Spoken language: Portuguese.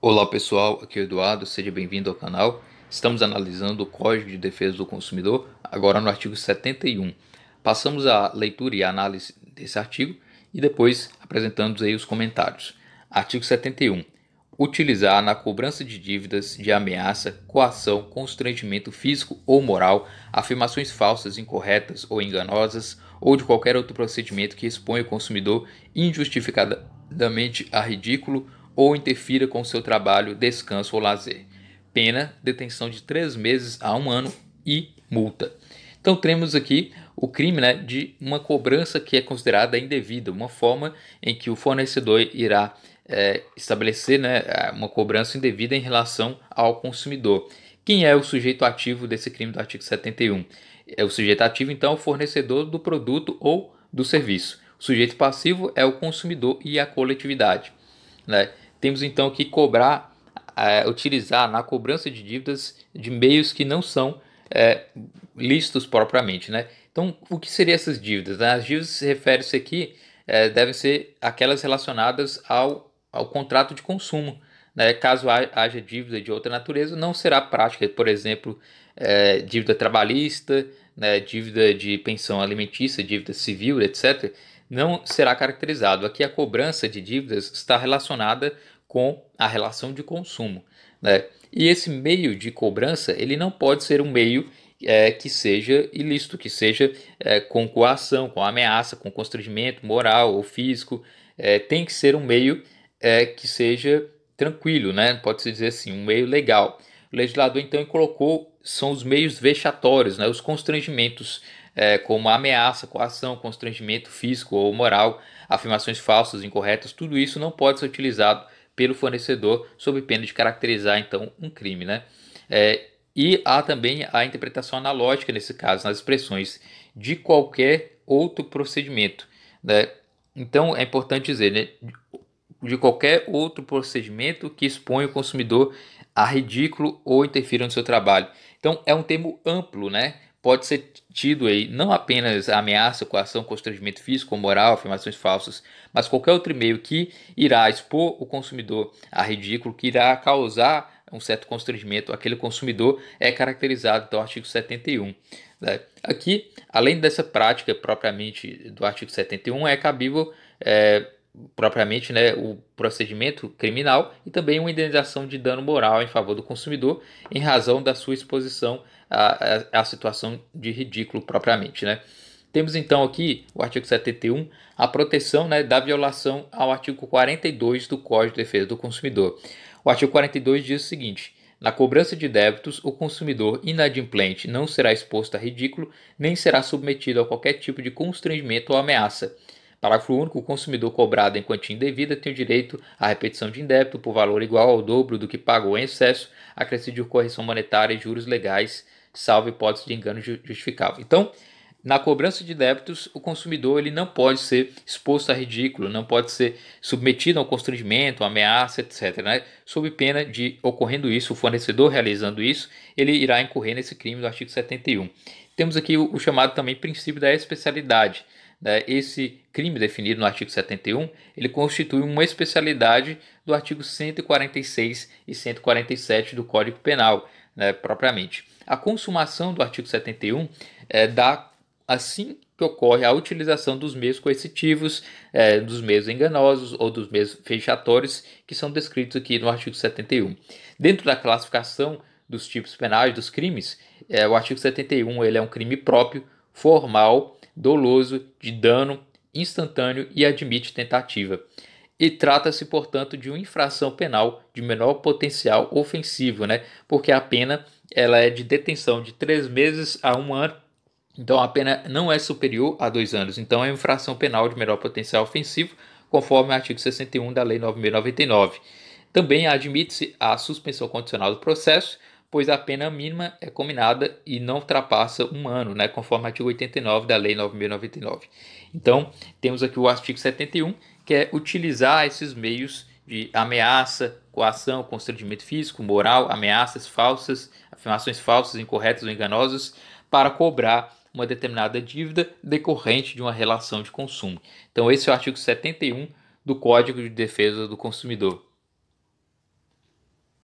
Olá pessoal, aqui é o Eduardo, seja bem-vindo ao canal. Estamos analisando o Código de Defesa do Consumidor, agora no artigo 71. Passamos a leitura e análise desse artigo e depois apresentamos aí os comentários. Artigo 71. Utilizar na cobrança de dívidas de ameaça, coação, constrangimento físico ou moral, afirmações falsas, incorretas ou enganosas ou de qualquer outro procedimento que exponha o consumidor injustificadamente a ridículo ou interfira com seu trabalho, descanso ou lazer. Pena, detenção de três meses a um ano e multa. Então temos aqui o crime né, de uma cobrança que é considerada indevida, uma forma em que o fornecedor irá é, estabelecer né, uma cobrança indevida em relação ao consumidor. Quem é o sujeito ativo desse crime do artigo 71? É o sujeito ativo, então, é o fornecedor do produto ou do serviço. O sujeito passivo é o consumidor e a coletividade. Né? Temos então que cobrar, é, utilizar na cobrança de dívidas de meios que não são é, lícitos propriamente, né? Então, o que seriam essas dívidas? Né? As dívidas se refere-se aqui, é, devem ser aquelas relacionadas ao, ao contrato de consumo. Né? Caso haja dívida de outra natureza, não será prática, por exemplo, é, dívida trabalhista, né, dívida de pensão alimentícia, dívida civil, etc., não será caracterizado. Aqui a cobrança de dívidas está relacionada com a relação de consumo. Né? E esse meio de cobrança ele não pode ser um meio é, que seja ilícito, que seja é, com coação, com ameaça, com constrangimento moral ou físico. É, tem que ser um meio é, que seja tranquilo, né? pode-se dizer assim, um meio legal. O legislador então colocou são os meios vexatórios, né, os constrangimentos, é, como ameaça, coação, constrangimento físico ou moral, afirmações falsas, incorretas, tudo isso não pode ser utilizado pelo fornecedor sob pena de caracterizar então um crime, né? É, e há também a interpretação analógica nesse caso nas expressões de qualquer outro procedimento, né? Então é importante dizer, né? de qualquer outro procedimento que expõe o consumidor a ridículo ou interfira no seu trabalho. Então é um termo amplo, né? Pode ser tido aí não apenas ameaça ameaça, coação, constrangimento físico ou moral, afirmações falsas, mas qualquer outro meio que irá expor o consumidor a ridículo, que irá causar um certo constrangimento Aquele consumidor, é caracterizado então artigo 71. Né? Aqui, além dessa prática propriamente do artigo 71, é cabível é, propriamente né, o procedimento criminal e também uma indenização de dano moral em favor do consumidor em razão da sua exposição à, à, situação de ridículo propriamente. Né. Temos então aqui o artigo 71, a proteção né, da violação ao artigo 42 do Código de Defesa do Consumidor. O artigo 42 diz o seguinte: na cobrança de débitos, o consumidor inadimplente não será exposto a ridículo nem será submetido a qualquer tipo de constrangimento ou ameaça Parágrafo único. O consumidor cobrado em quantia indevida tem o direito à repetição de indébito por valor igual ao dobro do que pagou em excesso, acrescido de correção monetária e juros legais, salvo hipótese de engano justificável. Então, na cobrança de débitos, o consumidor ele não pode ser exposto a ridículo, não pode ser submetido a um constrangimento, a ameaça, etc. Né? Sob pena de, ocorrendo isso, o fornecedor realizando isso, ele irá incorrer nesse crime do artigo 71. Temos aqui o, o chamado também princípio da especialidade. Né? Esse crime definido no artigo 71, ele constitui uma especialidade do artigo 146 e 147 do Código Penal, né, propriamente. A consumação do artigo 71 é, eh, dá assim que ocorre a utilização dos meios coercitivos, é, dos meios enganosos ou dos meios fechatórios que são descritos aqui no artigo 71. Dentro da classificação dos tipos penais dos crimes, é, o artigo 71 ele é um crime próprio, formal, doloso, de dano instantâneo e admite tentativa. E trata-se, portanto, de uma infração penal de menor potencial ofensivo, né? Porque a pena ela é de detenção de três meses a um ano. Então a pena não é superior a dois anos. Então é infração penal de menor potencial ofensivo, conforme o artigo 61 da Lei 9.099. Também admite-se a suspensão condicional do processo pois a pena mínima é combinada e não ultrapassa um ano, né, conforme o artigo 89 da Lei 9.099. Então, temos aqui o artigo 71, que é utilizar esses meios de ameaça, coação, constrangimento físico, moral, ameaças falsas, afirmações falsas, incorretas ou enganosas, para cobrar uma determinada dívida decorrente de uma relação de consumo. Então, esse é o artigo 71 do Código de Defesa do Consumidor.